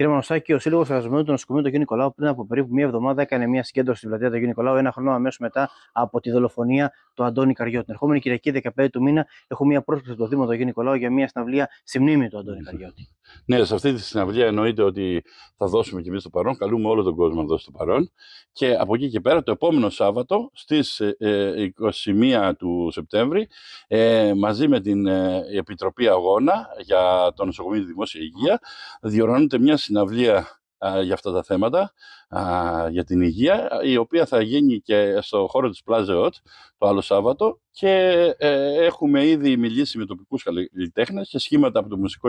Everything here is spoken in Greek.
Κύριε Μανωστάκη, ο Σύλλογος Εργαζομένων του Νοσοκομείου του Αγίου Νικολάου πριν από περίπου μία εβδομάδα έκανε μία συγκέντρωση στην πλατεία του Αγίου Νικολάου, ένα χρόνο αμέσως μετά από τη δολοφονία του Αντώνη Καριώτη. Την ερχόμενη Κυριακή 15 του μήνα έχω μία πρόσκληση το Δήμο του Αγίου Νικολάου για μία συναυλία στη μνήμη του Αντώνη ναι, Καριώτη. Ναι, σε αυτή τη συναυλία εννοείται ότι θα δώσουμε και εμείς το παρόν. Καλούμε όλο τον κόσμο να δώσει το παρόν. Και από εκεί και πέρα, το επόμενο Σάββατο στις 21 ε, ε, του Σεπτέμβρη, ε, μαζί με την Επιτροπή Αγώνα για το Νοσοκομείο Δημόσιας Υγείας, διοργανώνεται μια συναυλία για αυτά τα θέματα, για την υγεία, η οποία θα γίνει και στο χώρο της Πλάζεοτ το άλλο Σάββατο και έχουμε ήδη μιλήσει με τοπικούς καλλιτέχνες και σχήματα από το μουσικό